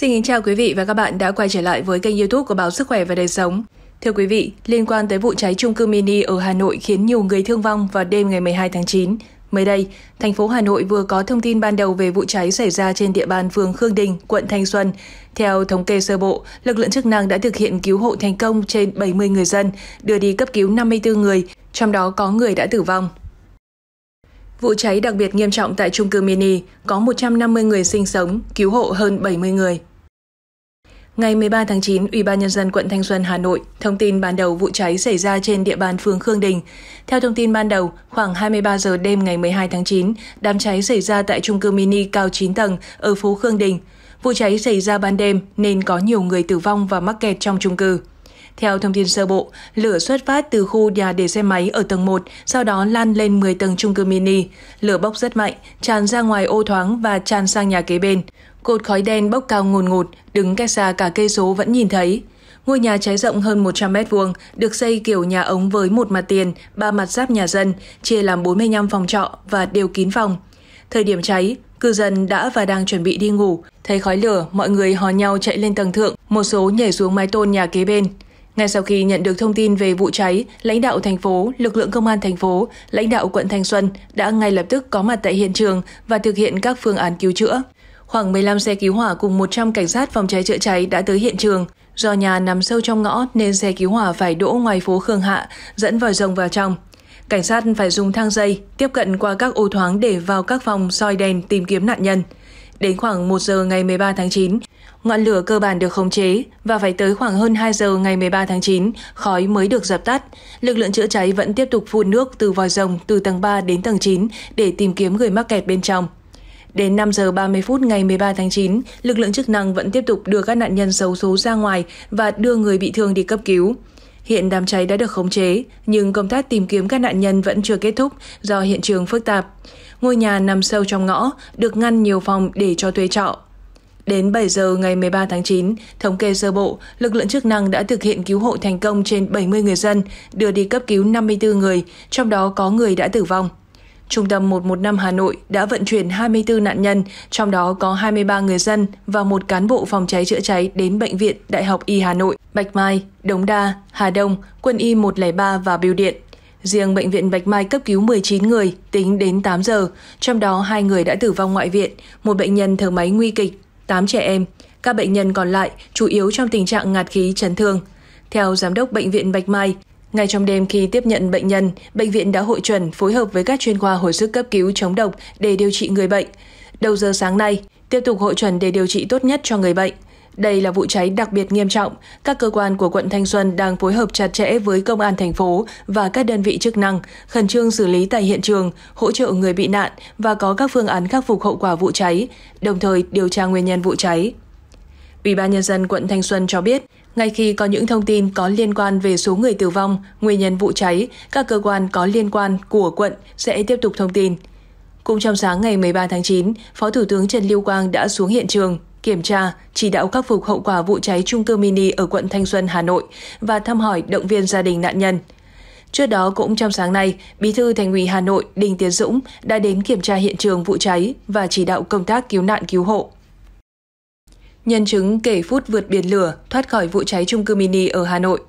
Xin kính chào quý vị và các bạn đã quay trở lại với kênh youtube của Báo Sức Khỏe và Đời Sống. Thưa quý vị, liên quan tới vụ cháy trung cư mini ở Hà Nội khiến nhiều người thương vong vào đêm ngày 12 tháng 9, Mới đây, thành phố Hà Nội vừa có thông tin ban đầu về vụ cháy xảy ra trên địa bàn phường Khương Đình, quận Thanh Xuân. Theo thống kê sơ bộ, lực lượng chức năng đã thực hiện cứu hộ thành công trên 70 người dân, đưa đi cấp cứu 54 người, trong đó có người đã tử vong. Vụ cháy đặc biệt nghiêm trọng tại trung cư mini có 150 người sinh sống, cứu hộ hơn 70 người. Ngày 13 tháng 9, Ủy ban nhân dân quận Thanh Xuân, Hà Nội thông tin ban đầu vụ cháy xảy ra trên địa bàn phường Khương Đình. Theo thông tin ban đầu, khoảng 23 giờ đêm ngày 12 tháng 9, đám cháy xảy ra tại trung cư mini cao 9 tầng ở phố Khương Đình. Vụ cháy xảy ra ban đêm nên có nhiều người tử vong và mắc kẹt trong trung cư. Theo thông tin sơ bộ, lửa xuất phát từ khu nhà để xe máy ở tầng 1, sau đó lan lên 10 tầng chung cư mini. Lửa bốc rất mạnh, tràn ra ngoài ô thoáng và tràn sang nhà kế bên. Cột khói đen bốc cao ngùn ngột, đứng cách xa cả cây số vẫn nhìn thấy. Ngôi nhà cháy rộng hơn 100 mét vuông, được xây kiểu nhà ống với một mặt tiền, ba mặt giáp nhà dân, chia làm 45 phòng trọ và đều kín phòng. Thời điểm cháy, cư dân đã và đang chuẩn bị đi ngủ, thấy khói lửa, mọi người hò nhau chạy lên tầng thượng, một số nhảy xuống mái tôn nhà kế bên. Ngay sau khi nhận được thông tin về vụ cháy, lãnh đạo thành phố, lực lượng công an thành phố, lãnh đạo quận Thanh Xuân đã ngay lập tức có mặt tại hiện trường và thực hiện các phương án cứu chữa. Khoảng 15 xe cứu hỏa cùng 100 cảnh sát phòng cháy chữa cháy đã tới hiện trường. Do nhà nằm sâu trong ngõ nên xe cứu hỏa phải đỗ ngoài phố Khương Hạ, dẫn vòi rồng vào trong. Cảnh sát phải dùng thang dây tiếp cận qua các ô thoáng để vào các phòng soi đèn tìm kiếm nạn nhân. Đến khoảng 1 giờ ngày 13 tháng 9, Ngọn lửa cơ bản được khống chế và phải tới khoảng hơn 2 giờ ngày 13 tháng 9, khói mới được dập tắt. Lực lượng chữa cháy vẫn tiếp tục phun nước từ vòi rồng từ tầng 3 đến tầng 9 để tìm kiếm người mắc kẹt bên trong. Đến 5 giờ 30 phút ngày 13 tháng 9, lực lượng chức năng vẫn tiếp tục đưa các nạn nhân xấu số ra ngoài và đưa người bị thương đi cấp cứu. Hiện đám cháy đã được khống chế, nhưng công tác tìm kiếm các nạn nhân vẫn chưa kết thúc do hiện trường phức tạp. Ngôi nhà nằm sâu trong ngõ, được ngăn nhiều phòng để cho thuê trọ Đến 7 giờ ngày 13 tháng 9, thống kê sơ bộ, lực lượng chức năng đã thực hiện cứu hộ thành công trên 70 người dân, đưa đi cấp cứu 54 người, trong đó có người đã tử vong. Trung tâm 115 Hà Nội đã vận chuyển 24 nạn nhân, trong đó có 23 người dân và một cán bộ phòng cháy chữa cháy đến Bệnh viện Đại học Y Hà Nội, Bạch Mai, Đống Đa, Hà Đông, Quân Y 103 và Biêu Điện. Riêng Bệnh viện Bạch Mai cấp cứu 19 người tính đến 8 giờ, trong đó hai người đã tử vong ngoại viện, một bệnh nhân thở máy nguy kịch 8 trẻ em. Các bệnh nhân còn lại chủ yếu trong tình trạng ngạt khí chấn thương. Theo Giám đốc Bệnh viện Bạch Mai, ngay trong đêm khi tiếp nhận bệnh nhân, bệnh viện đã hội chuẩn phối hợp với các chuyên khoa hồi sức cấp cứu chống độc để điều trị người bệnh. Đầu giờ sáng nay, tiếp tục hội chuẩn để điều trị tốt nhất cho người bệnh. Đây là vụ cháy đặc biệt nghiêm trọng. Các cơ quan của quận Thanh Xuân đang phối hợp chặt chẽ với công an thành phố và các đơn vị chức năng, khẩn trương xử lý tại hiện trường, hỗ trợ người bị nạn và có các phương án khắc phục hậu quả vụ cháy, đồng thời điều tra nguyên nhân vụ cháy. Ủy ban nhân dân quận Thanh Xuân cho biết, ngay khi có những thông tin có liên quan về số người tử vong, nguyên nhân vụ cháy, các cơ quan có liên quan của quận sẽ tiếp tục thông tin. Cũng trong sáng ngày 13 tháng 9, Phó Thủ tướng Trần Lưu Quang đã xuống hiện trường kiểm tra, chỉ đạo khắc phục hậu quả vụ cháy trung cư mini ở quận Thanh Xuân, Hà Nội và thăm hỏi động viên gia đình nạn nhân. Trước đó cũng trong sáng nay, Bí thư Thành ủy Hà Nội Đinh Tiến Dũng đã đến kiểm tra hiện trường vụ cháy và chỉ đạo công tác cứu nạn cứu hộ. Nhân chứng kể phút vượt biển lửa thoát khỏi vụ cháy trung cư mini ở Hà Nội.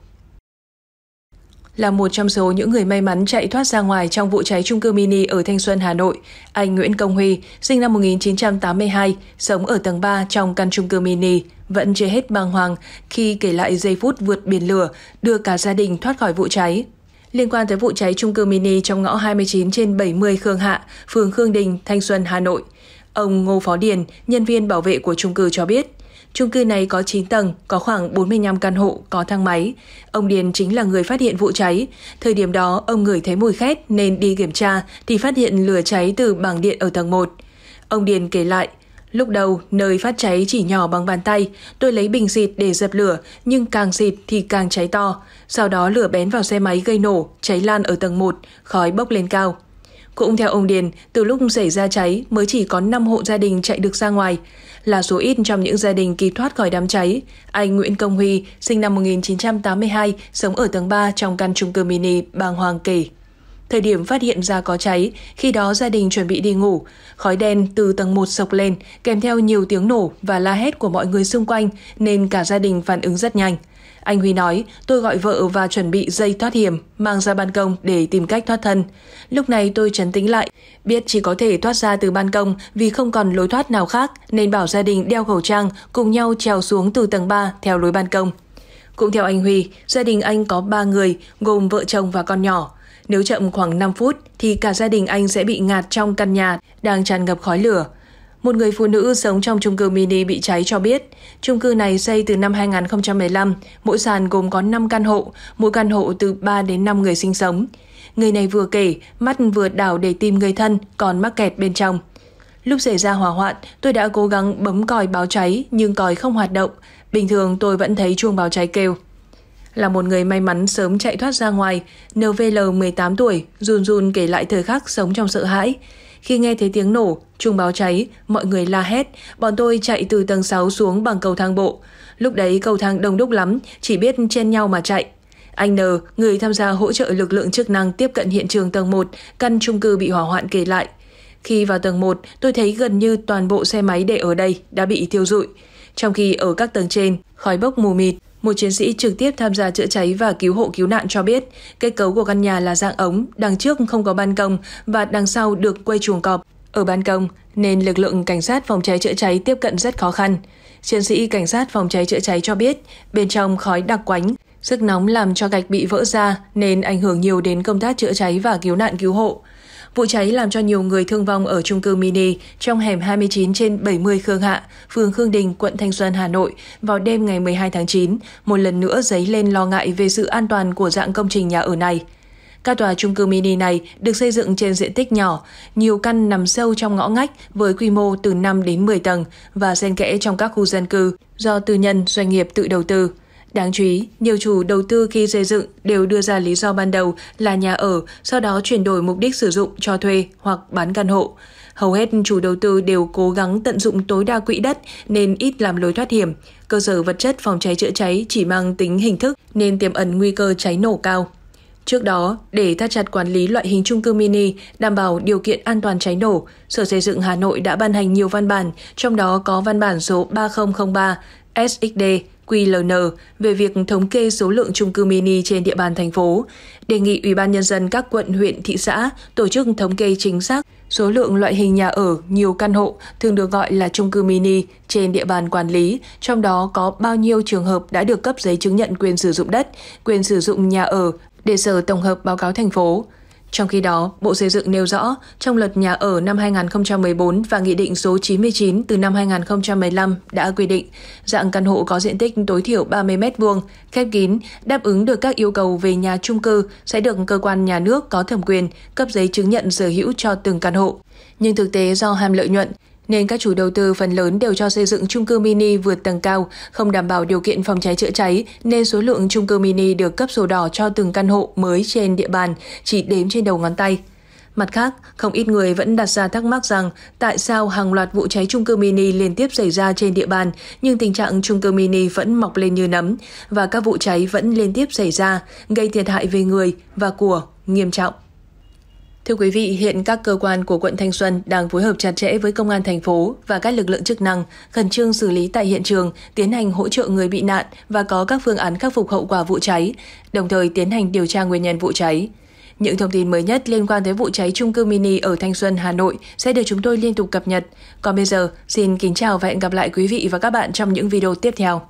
Là một trong số những người may mắn chạy thoát ra ngoài trong vụ cháy trung cư mini ở Thanh Xuân, Hà Nội, anh Nguyễn Công Huy, sinh năm 1982, sống ở tầng 3 trong căn trung cư mini, vẫn chưa hết bàng hoàng khi kể lại giây phút vượt biển lửa, đưa cả gia đình thoát khỏi vụ cháy. Liên quan tới vụ cháy trung cư mini trong ngõ 29 trên 70 Khương Hạ, phường Khương Đình, Thanh Xuân, Hà Nội, ông Ngô Phó Điền, nhân viên bảo vệ của trung cư cho biết, Chung cư này có 9 tầng, có khoảng 45 căn hộ có thang máy. Ông Điền chính là người phát hiện vụ cháy. Thời điểm đó, ông ngửi thấy mùi khét nên đi kiểm tra thì phát hiện lửa cháy từ bảng điện ở tầng 1. Ông Điền kể lại, Lúc đầu, nơi phát cháy chỉ nhỏ bằng bàn tay, tôi lấy bình xịt để dập lửa, nhưng càng xịt thì càng cháy to. Sau đó lửa bén vào xe máy gây nổ, cháy lan ở tầng 1, khói bốc lên cao. Cũng theo ông Điền, từ lúc xảy ra cháy mới chỉ có 5 hộ gia đình chạy được ra ngoài, là số ít trong những gia đình kịp thoát khỏi đám cháy. Anh Nguyễn Công Huy, sinh năm 1982, sống ở tầng 3 trong căn chung cư mini bàng hoàng kể. Thời điểm phát hiện ra có cháy, khi đó gia đình chuẩn bị đi ngủ, khói đen từ tầng 1 sộc lên, kèm theo nhiều tiếng nổ và la hét của mọi người xung quanh nên cả gia đình phản ứng rất nhanh. Anh Huy nói, tôi gọi vợ và chuẩn bị dây thoát hiểm, mang ra ban công để tìm cách thoát thân. Lúc này tôi trấn tĩnh lại, biết chỉ có thể thoát ra từ ban công vì không còn lối thoát nào khác nên bảo gia đình đeo khẩu trang cùng nhau trèo xuống từ tầng 3 theo lối ban công. Cũng theo anh Huy, gia đình anh có 3 người, gồm vợ chồng và con nhỏ. Nếu chậm khoảng 5 phút thì cả gia đình anh sẽ bị ngạt trong căn nhà đang tràn ngập khói lửa. Một người phụ nữ sống trong chung cư mini bị cháy cho biết, chung cư này xây từ năm 2015, mỗi sàn gồm có 5 căn hộ, mỗi căn hộ từ 3 đến 5 người sinh sống. Người này vừa kể, mắt vừa đảo để tìm người thân còn mắc kẹt bên trong. Lúc xảy ra hỏa hoạn, tôi đã cố gắng bấm còi báo cháy nhưng còi không hoạt động. Bình thường tôi vẫn thấy chuông báo cháy kêu. Là một người may mắn sớm chạy thoát ra ngoài, NVL 18 tuổi, run run kể lại thời khắc sống trong sợ hãi. Khi nghe thấy tiếng nổ, chuông báo cháy, mọi người la hét, bọn tôi chạy từ tầng 6 xuống bằng cầu thang bộ. Lúc đấy cầu thang đông đúc lắm, chỉ biết chen nhau mà chạy. Anh N, người tham gia hỗ trợ lực lượng chức năng tiếp cận hiện trường tầng 1, căn chung cư bị hỏa hoạn kể lại. Khi vào tầng 1, tôi thấy gần như toàn bộ xe máy để ở đây đã bị thiêu rụi, trong khi ở các tầng trên, khói bốc mù mịt. Một chiến sĩ trực tiếp tham gia chữa cháy và cứu hộ cứu nạn cho biết, kết cấu của căn nhà là dạng ống, đằng trước không có ban công và đằng sau được quây chuồng cọp. Ở ban công nên lực lượng cảnh sát phòng cháy chữa cháy tiếp cận rất khó khăn. Chiến sĩ cảnh sát phòng cháy chữa cháy cho biết, bên trong khói đặc quánh, sức nóng làm cho gạch bị vỡ ra nên ảnh hưởng nhiều đến công tác chữa cháy và cứu nạn cứu hộ. Vụ cháy làm cho nhiều người thương vong ở trung cư mini trong hẻm 29 trên 70 Khương Hạ, phường Khương Đình, quận Thanh Xuân, Hà Nội vào đêm ngày 12 tháng 9, một lần nữa dấy lên lo ngại về sự an toàn của dạng công trình nhà ở này. Các tòa trung cư mini này được xây dựng trên diện tích nhỏ, nhiều căn nằm sâu trong ngõ ngách với quy mô từ 5 đến 10 tầng và xen kẽ trong các khu dân cư do tư nhân, doanh nghiệp tự đầu tư. Đáng chú ý, nhiều chủ đầu tư khi xây dựng đều đưa ra lý do ban đầu là nhà ở, sau đó chuyển đổi mục đích sử dụng cho thuê hoặc bán căn hộ. Hầu hết chủ đầu tư đều cố gắng tận dụng tối đa quỹ đất nên ít làm lối thoát hiểm. Cơ sở vật chất phòng cháy chữa cháy chỉ mang tính hình thức nên tiềm ẩn nguy cơ cháy nổ cao. Trước đó, để thắt chặt quản lý loại hình trung cư mini, đảm bảo điều kiện an toàn cháy nổ, Sở Xây dựng Hà Nội đã ban hành nhiều văn bản, trong đó có văn bản số 3003 SXD QLN về việc thống kê số lượng chung cư mini trên địa bàn thành phố, đề nghị Ủy ban Nhân dân các quận, huyện, thị xã tổ chức thống kê chính xác số lượng loại hình nhà ở, nhiều căn hộ, thường được gọi là chung cư mini trên địa bàn quản lý, trong đó có bao nhiêu trường hợp đã được cấp giấy chứng nhận quyền sử dụng đất, quyền sử dụng nhà ở để sở tổng hợp báo cáo thành phố. Trong khi đó, Bộ Xây dựng nêu rõ, trong luật nhà ở năm 2014 và Nghị định số 99 từ năm 2015 đã quy định dạng căn hộ có diện tích tối thiểu 30 m2, khép kín, đáp ứng được các yêu cầu về nhà trung cư sẽ được cơ quan nhà nước có thẩm quyền cấp giấy chứng nhận sở hữu cho từng căn hộ. Nhưng thực tế do ham lợi nhuận, nên các chủ đầu tư phần lớn đều cho xây dựng chung cư mini vượt tầng cao, không đảm bảo điều kiện phòng cháy chữa cháy nên số lượng chung cư mini được cấp sổ đỏ cho từng căn hộ mới trên địa bàn chỉ đếm trên đầu ngón tay. Mặt khác, không ít người vẫn đặt ra thắc mắc rằng tại sao hàng loạt vụ cháy chung cư mini liên tiếp xảy ra trên địa bàn nhưng tình trạng chung cư mini vẫn mọc lên như nấm và các vụ cháy vẫn liên tiếp xảy ra, gây thiệt hại về người và của nghiêm trọng. Thưa quý vị, hiện các cơ quan của quận Thanh Xuân đang phối hợp chặt chẽ với công an thành phố và các lực lượng chức năng khẩn trương xử lý tại hiện trường, tiến hành hỗ trợ người bị nạn và có các phương án khắc phục hậu quả vụ cháy, đồng thời tiến hành điều tra nguyên nhân vụ cháy. Những thông tin mới nhất liên quan tới vụ cháy trung cư mini ở Thanh Xuân, Hà Nội sẽ được chúng tôi liên tục cập nhật. Còn bây giờ, xin kính chào và hẹn gặp lại quý vị và các bạn trong những video tiếp theo.